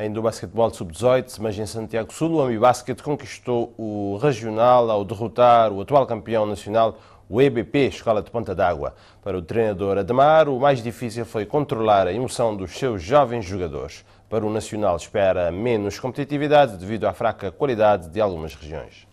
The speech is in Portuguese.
Ainda do basquetebol sub-18, mas em Santiago Sul, o Amibasket conquistou o regional ao derrotar o atual campeão nacional, o EBP, Escola de Ponta d'Água. Para o treinador Ademar, o mais difícil foi controlar a emoção dos seus jovens jogadores. Para o Nacional, espera menos competitividade devido à fraca qualidade de algumas regiões.